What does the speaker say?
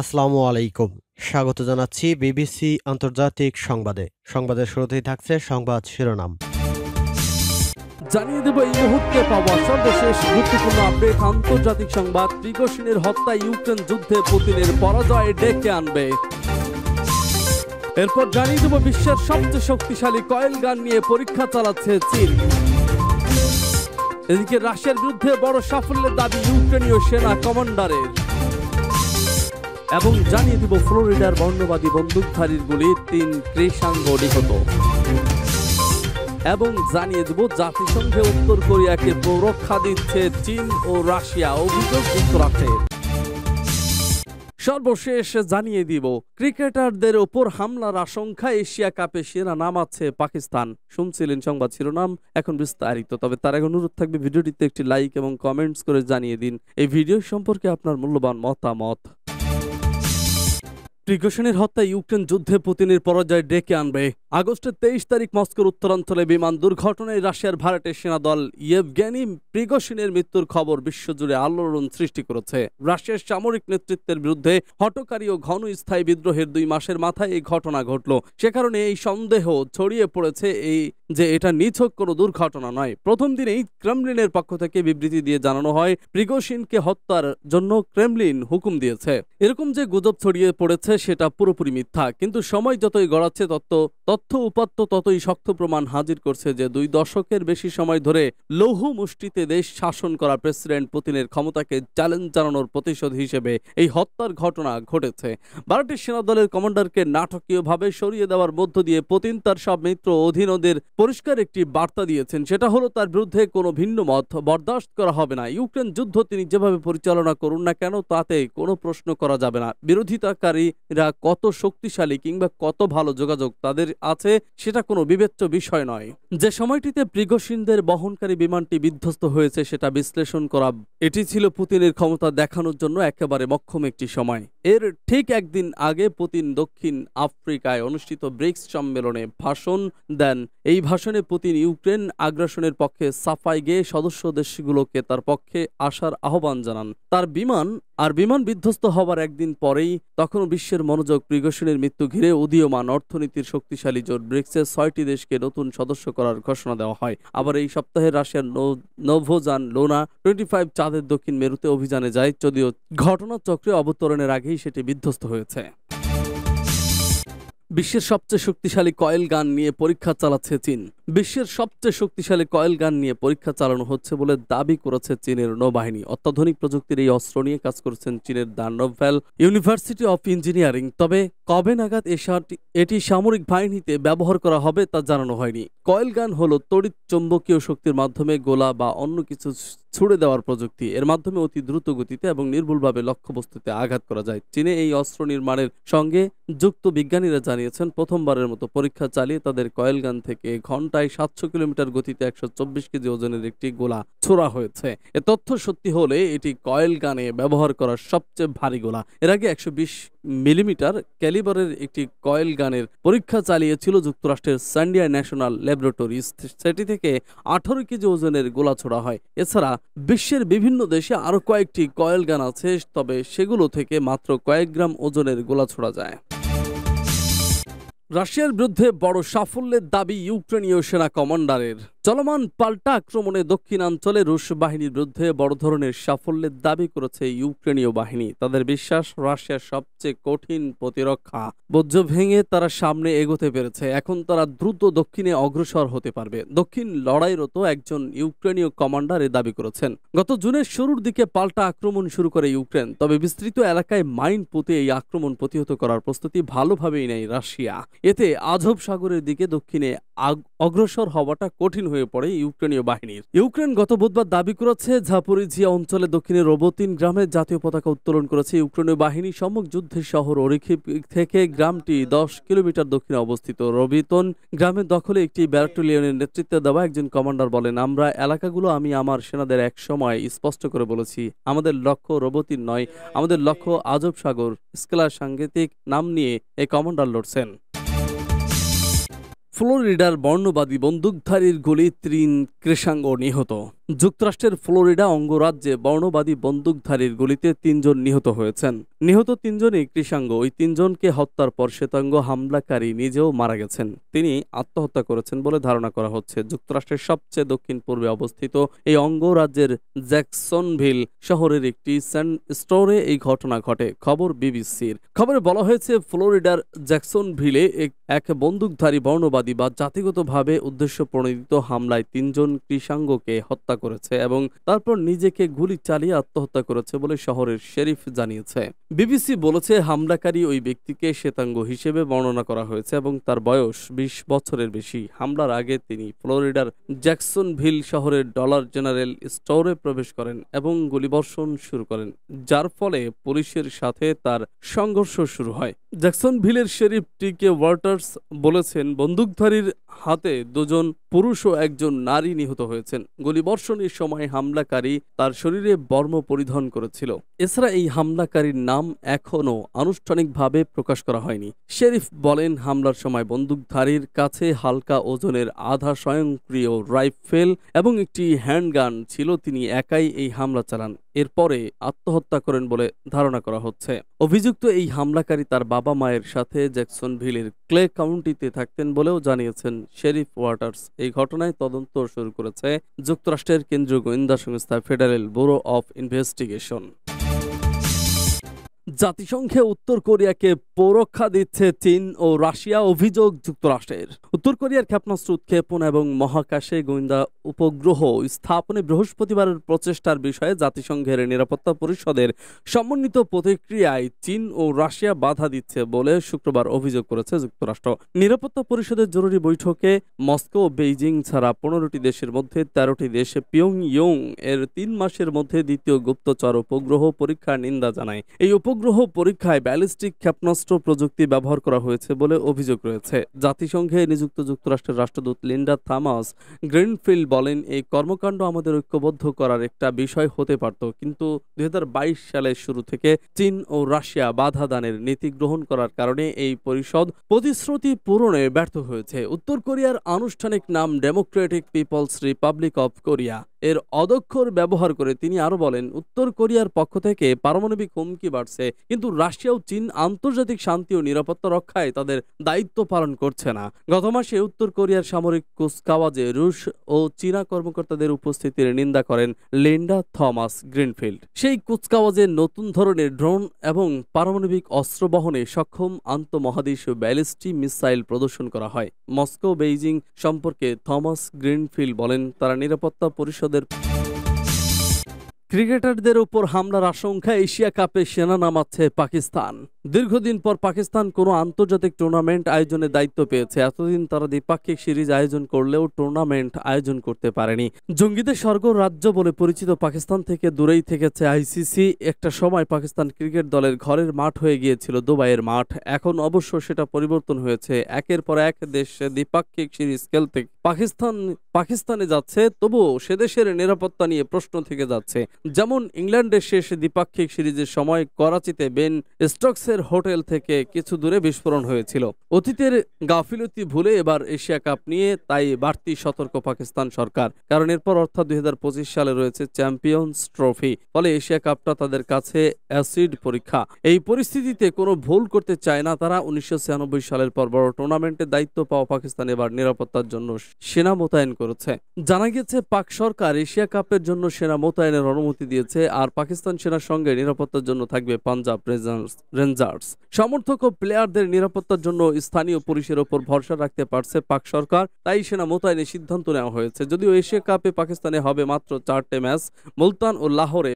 আসসালামু আলাইকুম স্বাগত জানাচ্ছি বিবিসি আন্তর্জাতিক সংবাদে সংবাদের শুরুতেই থাকছে সংবাদ শিরোনাম জানিয়ে দেব এই মুহূর্তে পাওয়া সর্বশেষ গুরুত্বপূর্ণ আপডেট আন্তর্জাতিক সংবাদ প্রিকোশনের হত্যা ইউক্রেন যুদ্ধে পুতিনের পরাজয় ডেকে আনবে এরপর জানিয়ে দেব বিশ্বের সবচেয়ে শক্তিশালী কয়েল গান নিয়ে পরীক্ষা চালাচ্ছে চীন এদিকে রাশিয়ার বিরুদ্ধে বড় সাফল্যের দাবি ইউক্রেনীয় সেনা কমান্ডারের এবং জানিয়ে দিব ফ্লোরিডার বর্ণবাদী বন্দুকধারীর গুলি তিন কৃষাঙ্গ নিহত এবং জানিয়ে দেব জাতিসংঘে উত্তর কোরিয়াকে রক্ষা দিচ্ছে চীন ও রাশিয়া অভিযোগ যুক্তরাষ্ট্রের সর্বশেষ জানিয়ে দিব ক্রিকেটারদের ওপর হামলার আশঙ্কা এশিয়া কাপে সেরা নামাচ্ছে পাকিস্তান শুনছিলেন সংবাদ শিরোনাম এখন বিস্তারিত তবে তার এক অনুরোধ থাকবে ভিডিওটিতে একটি লাইক এবং কমেন্টস করে জানিয়ে দিন এই ভিডিও সম্পর্কে আপনার মূল্যবান মতামত প্রিগোশনের হত্যা ইউক্রেন যুদ্ধে পুতিনের পরাজয় ডেকে আনবে আগস্টের তেইশ তারিখ মস্কোর উত্তরাঞ্চলে বিমান দুর্ঘটনায় রাশিয়ার ভারতের সেনা দল ইয়েভগ্যানি প্রিগোশিনের মৃত্যুর খবর বিশ্বজুড়ে আলোড়ন সৃষ্টি করেছে রাশিয়ার সামরিক নেতৃত্বের বিরুদ্ধে হটকারী ও ঘন স্থায়ী বিদ্রোহের দুই মাসের মাথায় এই ঘটনা ঘটল সে কারণে এই সন্দেহ ছড়িয়ে পড়েছে এই যে এটা নিছক কোনো দুর্ঘটনা নয় প্রথম দিনেই ক্রেমলিনের পক্ষ থেকে বিবৃতি দিয়ে জানানো হয় প্রিগোশিনকে হত্যার জন্য ক্রেমলিন হুকুম দিয়েছে এরকম যে গুজব ছড়িয়ে পড়েছে সেটা পুরোপুরি মিথ্যা কিন্তু সময় যতই গড়াচ্ছে তত্ত্ব তথ্য উপাত্ত ততই শক্ত প্রমাণ হাজির করছে যে দুই দশকের বেশি সময় ধরে লৌহ মুষ্টিতে দেশ শাসন করা প্রেসিডেন্ট পুতিনের ক্ষমতাকে চ্যালেঞ্জ জানানোর প্রতিশোধ হিসেবে এই হত্যার ঘটনা ঘটেছে বারোটি সেনাদলের কমান্ডারকে নাটকীয়ভাবে সরিয়ে দেওয়ার মধ্য দিয়ে পুতিন তার সব মিত্র অধীনদের পরিষ্কার একটি বার্তা দিয়েছেন সেটা হলো তার বিরুদ্ধে কোনো ভিন্ন মত বরদাস্ত করা হবে না ইউক্রেন যুদ্ধ তিনি যেভাবে পরিচালনা করুন না কেন তাতে কোনো প্রশ্ন করা যাবে না বিরোধিতাকারী রা কত শক্তিশালী কিংবা কত ভালো যোগাযোগ তাদের আছে সেটা কোনো বিবেচ্য বিষয় নয় যে সময়টিতে প্রিগসিনদের বহনকারী বিমানটি বিধ্বস্ত হয়েছে সেটা বিশ্লেষণ করা এটি ছিল পুতিনের ক্ষমতা দেখানোর জন্য একেবারে মক্ষম একটি সময় এর ঠিক একদিন আগে পুতিন দক্ষিণ আফ্রিকায় অনুষ্ঠিত ব্রিক্স সম্মেলনে ভাষণ দেন এই ভাষণে পুতিন ইউক্রেন আগ্রাসনের পক্ষে সাফাই গিয়ে সদস্য দেশগুলোকে তার পক্ষে আসার আহ্বান জানান তার বিমান আর বিমান বিধ্বস্ত হবার একদিন পরেই তখনও বিশ্বের মনোযোগ প্রিগোশনের মৃত্যু ঘিরে উদীয়মান অর্থনীতির শক্তিশালী জোট ব্রিক্সের ছয়টি দেশকে নতুন সদস্য করার ঘোষণা দেওয়া হয় আবার এই সপ্তাহে রাশিয়ার নভোজান লোনা টোয়েন্টি ফাইভ চাঁদের দক্ষিণ মেরুতে অভিযানে যায় যদিও ঘটনাচক্রে অবতরণের আগেই সেটি বিধ্বস্ত হয়েছে বিশ্বের সবচেয়ে শক্তিশালী কয়েল গান নিয়ে পরীক্ষা চালাচ্ছে চীন বিশ্বের সবচেয়ে শক্তিশালী কয়েল গান নিয়ে পরীক্ষা চালানো হচ্ছে বলে দাবি করেছে চীনের নৌবাহিনী অত্যাধুনিক প্রযুক্তির এই অস্ত্র নিয়ে কাজ করছেন চীনের দার্নভ্যাল ইউনিভার্সিটি অফ ইঞ্জিনিয়ারিং তবে কবে নাগাদ এটি সামরিক বাহিনীতে ব্যবহার করা হবে তা জানানো হয়নি কয়েল গান হল তড়িৎ চৌম্বকীয় শক্তির মাধ্যমে গোলা বা অন্য কিছু ছুড়ে দেওয়ার প্রযুক্তি এর মাধ্যমে অতি দ্রুত গতিতে এবং নির্ভুলভাবে লক্ষ্যবস্তুতে আঘাত করা যায় চীনে এই অস্ত্র নির্মাণের সঙ্গে যুক্ত বিজ্ঞানীরা জানিয়েছেন প্রথমবারের মতো পরীক্ষা চালিয়ে তাদের কয়েলগান থেকে ঘন্টায় সাতশো কিলোমিটার গতিতে একশো চব্বিশ কেজি ওজনের একটি গোলা ছোড়া হয়েছে এ তথ্য সত্যি হলে এটি কয়েল গানে ব্যবহার করা সবচেয়ে ভারী গোলা এর আগে একশো বিশ মিলিমিটার ক্যালিবারের একটি কয়েল গানের পরীক্ষা চালিয়েছিল যুক্তরাষ্ট্রের স্যান্ডিয়া ন্যাশনাল ল্যাবরেটরিজ সেটি থেকে আঠারো কেজি ওজনের গোলা ছোড়া হয় এছাড়া বিশ্বের বিভিন্ন দেশে আরও কয়েকটি কয়েল গান আছে তবে সেগুলো থেকে মাত্র কয়েক গ্রাম ওজনের গোলা ছোড়া যায় রাশিয়ার বিরুদ্ধে বড় সাফল্যের দাবি ইউক্রেনীয় সেনা কমান্ডারের চলমান পাল্টা আক্রমণে দক্ষিণাঞ্চলে রুশ বাহিনীর বিরুদ্ধে বড় ধরনের সাফল্যের দাবি করেছে ইউক্রেনীয় বাহিনী তাদের বিশ্বাস রাশিয়ার সবচেয়ে কঠিন প্রতিরক্ষা বজ্র ভেঙে তারা সামনে এগোতে পেরেছে এখন তারা দ্রুত দক্ষিণে অগ্রসর হতে পারবে দক্ষিণ লড়াইরত একজন ইউক্রেনীয় কমান্ডার এ দাবি করেছেন গত জুনের শুরুর দিকে পাল্টা আক্রমণ শুরু করে ইউক্রেন তবে বিস্তৃত এলাকায় মাইন পুঁতে এই আক্রমণ প্রতিহত করার প্রস্তুতি ভালোভাবেই নেয় রাশিয়া এতে আজব সাগরের দিকে দক্ষিণে অগ্রসর হওয়াটা কঠিন হয়ে পড়ে ইউক্রেনীয় বাহিনীর ইউক্রেন গত বুধবার দাবি করেছে ঝাপুরিঝিয়া অঞ্চলে দক্ষিণে রোবতিন গ্রামে জাতীয় পতাকা উত্তোলন করেছে ইউক্রেনীয় বাহিনী সম্মুখ যুদ্ধের শহর অরিখিপ থেকে গ্রামটি দশ কিলোমিটার দক্ষিণে অবস্থিত রবিতন গ্রামের দখলে একটি ব্যাটালিয়নের নেতৃত্বে দেওয়া একজন কমান্ডার বলেন আমরা এলাকাগুলো আমি আমার সেনাদের এক সময় স্পষ্ট করে বলেছি আমাদের লক্ষ্য রোবতিন নয় আমাদের লক্ষ্য আজব সাগর স্কেলা সাংকেতিক নাম নিয়ে এই কমান্ডার লড়ছেন ফ্লোরিডার বর্ণবাদী বন্দুকধারীর গুলি ত্রিন কৃষাঙ্গ নিহত যুক্তরাষ্ট্রের ফ্লোরিডা অঙ্গরাজ্যে বর্ণবাদী বন্দুকধারীর গুলিতে তিনজন নিহত হয়েছেন নিহত তিনজনই কৃষাঙ্গ ওই তিনজনকে হত্যার পর শ্বেতাঙ্গ হামলাকারী নিজেও মারা গেছেন তিনি আত্মহত্যা করেছেন বলে ধারণা করা হচ্ছে যুক্তরাষ্ট্রের সবচেয়ে দক্ষিণ পূর্বে অবস্থিত এই অঙ্গরাজ্যের জ্যাকসনভিল শহরের একটি স্যান্ড স্টোরে এই ঘটনা ঘটে খবর বিবিসির খবরে বলা হয়েছে ফ্লোরিডার জ্যাকসনভিলে এক বন্দুকধারী বর্ণবাদী বা জাতিগতভাবে উদ্দেশ্য প্রণোদিত হামলায় তিনজন কৃষাঙ্গকে হত্যা হত্যা করেছে এবং তারপর নিজেকে গুলি চালিয়ে আত্মহত্যা করেছে বলে শহরের শেরিফ জানিয়েছে বিবিসি বলেছে হামলাকারী ওই ব্যক্তিকে শ্বেতাঙ্গ হিসেবে বর্ণনা করা হয়েছে এবং তার বয়স ২০ বছরের বেশি হামলার আগে তিনি ফ্লোরিডার জ্যাকসন ভিল শহরের ডলার জেনারেল স্টোরে প্রবেশ করেন এবং গুলিবর্ষণ শুরু করেন যার ফলে পুলিশের সাথে তার সংঘর্ষ শুরু হয় জ্যাকসন ভিলের শেরিফ টি কে ওয়াটার্স বলেছেন বন্দুকধারীর হাতে দুজন পুরুষ ও একজন নারী নিহত হয়েছেন গুলিবর্ষ ধর্ষণের সময় হামলাকারী তার শরীরে বর্ম পরিধান করেছিল এছাড়া এই হামলাকারীর নাম এখনও আনুষ্ঠানিকভাবে প্রকাশ করা হয়নি শেরিফ বলেন হামলার সময় বন্দুকধারীর কাছে হালকা ওজনের আধা স্বয়ংক্রিয় রাইফেল এবং একটি হ্যান্ডগান ছিল তিনি একাই এই হামলা চালান এরপরে আত্মহত্যা করেন বলে ধারণা করা হচ্ছে অভিযুক্ত এই হামলাকারী তার বাবা মায়ের সাথে জ্যাকসনভিলের ক্লে কাউন্টিতে থাকতেন বলেও জানিয়েছেন শেরিফ ওয়াটার্স এই ঘটনায় তদন্ত শুরু করেছে যুক্তরাষ্ট্রের কেন্দ্রীয় গোয়েন্দা সংস্থা ফেডারেল ব্যুরো অফ ইনভেস্টিগেশন জাতিসংঘে উত্তর কোরিয়াকে পরক্ষা দিচ্ছে চীন ও রাশিয়া অভিযোগ যুক্তরাষ্ট্রের উত্তর কোরিয়ার ক্ষেপণাস্ত্র উৎক্ষেপণ এবং মহাকাশে গোয়েন্দা উপগ্রহ স্থাপনে বৃহস্পতিবারের প্রচেষ্টার বিষয়ে জাতিসংঘের নিরাপত্তা পরিষদের সমন্বিত প্রতিক্রিয়ায় চীন ও রাশিয়া বাধা দিচ্ছে বলে শুক্রবার অভিযোগ করেছে যুক্তরাষ্ট্র নিরাপত্তা পরিষদের জরুরি বৈঠকে মস্কো ও বেইজিং ছাড়া পনেরোটি দেশের মধ্যে তেরোটি দেশে পিয়ং ইয়ং এর তিন মাসের মধ্যে দ্বিতীয় গুপ্তচর উপগ্রহ পরীক্ষার নিন্দা জানায় এই উপগ্রহ উপগ্রহ পরীক্ষায় ব্যালিস্টিক ক্ষেপণাস্ত্র প্রযুক্তি ব্যবহার করা হয়েছে বলে অভিযোগ রয়েছে জাতিসংঘে নিযুক্ত যুক্তরাষ্ট্রের রাষ্ট্রদূত লিন্ডা থামাস গ্রিনফিল্ড বলেন এই কর্মকাণ্ড আমাদের ঐক্যবদ্ধ করার একটা বিষয় হতে পারত কিন্তু দুই সালের শুরু থেকে চীন ও রাশিয়া বাধা দানের নীতি গ্রহণ করার কারণে এই পরিষদ প্রতিশ্রুতি পূরণে ব্যর্থ হয়েছে উত্তর কোরিয়ার আনুষ্ঠানিক নাম Democratic People's Republic of Korea এর অদক্ষর ব্যবহার করে তিনি আরও বলেন উত্তর কোরিয়ার পক্ষ থেকে পারমাণবিক হুমকি বাড়ছে কিন্তু রাশিয়া ও চীন আন্তর্জাতিক শান্তি ও নিরাপত্তা রক্ষায় তাদের দায়িত্ব পালন করছে না গত মাসে উত্তর কোরিয়ার সামরিক কুচকাওয়াজে রুশ ও চীনা কর্মকর্তাদের উপস্থিতির নিন্দা করেন লিন্ডা থমাস গ্রিনফিল্ড সেই কুচকাওয়াজে নতুন ধরনের ড্রোন এবং পারমাণবিক অস্ত্র বহনে সক্ষম আন্তঃমহাদেশীয় ব্যালিস্টিক মিসাইল প্রদর্শন করা হয় মস্কো বেইজিং সম্পর্কে থমাস গ্রিনফিল্ড বলেন তারা নিরাপত্তা পরিষদের ক্রিকেটারদের উপর হামলার আশঙ্কা এশিয়া কাপে সেনা নামাচ্ছে পাকিস্তান দীর্ঘদিন পর পাকিস্তান কোনো আন্তর্জাতিক টুর্নামেন্ট আয়োজনে দায়িত্ব পেয়েছে এতদিন তারা দ্বিপাক্ষিক সিরিজ আয়োজন করলেও টুর্নামেন্ট আয়োজন করতে পারেনি জঙ্গিদের স্বর্গ রাজ্য বলে পরিচিত পাকিস্তান থেকে দূরেই থেকেছে আইসিসি একটা সময় পাকিস্তান ক্রিকেট দলের ঘরের মাঠ হয়ে গিয়েছিল দুবাইয়ের মাঠ এখন অবশ্য সেটা পরিবর্তন হয়েছে একের পর এক দেশে দ্বিপাক্ষিক সিরিজ খেলতে পাকিস্তান পাকিস্তানে যাচ্ছে তবুও সে দেশের নিরাপত্তা নিয়ে প্রশ্ন থেকে যাচ্ছে যেমন ইংল্যান্ডের শেষ দ্বিপাক্ষিক সিরিজের সময় করাচিতে বেন স্টকসের হোটেল থেকে কিছু দূরে বিস্ফোরণ হয়েছিল অতীতের গাফিলতি ভুলে এবার এশিয়া কাপ নিয়ে তাই বাড়তি সতর্ক পাকিস্তান সরকার কারণ এরপর অর্থাৎ দুই সালে রয়েছে চ্যাম্পিয়ন্স ট্রফি ফলে এশিয়া কাপটা তাদের কাছে অ্যাসিড পরীক্ষা এই পরিস্থিতিতে কোনো ভুল করতে চায় না তারা উনিশশো সালের পর বড় টুর্নামেন্টে দায়িত্ব পাওয়া পাকিস্তান এবার নিরাপত্তার জন্য সেনা মোতায়েন করেছে জানা গেছে পাক সরকার এশিয়া কাপের জন্য সেনা মোতায়েনের অনুমতি অনুমতি দিয়েছে আর পাকিস্তান সেনার সঙ্গে নিরাপত্তার জন্য থাকবে পাঞ্জাব রেঞ্জার্স সমর্থক ও প্লেয়ারদের নিরাপত্তার জন্য স্থানীয় পুলিশের ওপর ভরসা রাখতে পারছে পাক সরকার তাই সেনা মোতায়েনের সিদ্ধান্ত নেওয়া হয়েছে যদিও এশিয়া কাপে পাকিস্তানে হবে মাত্র চারটে ম্যাচ মুলতান ও লাহোরে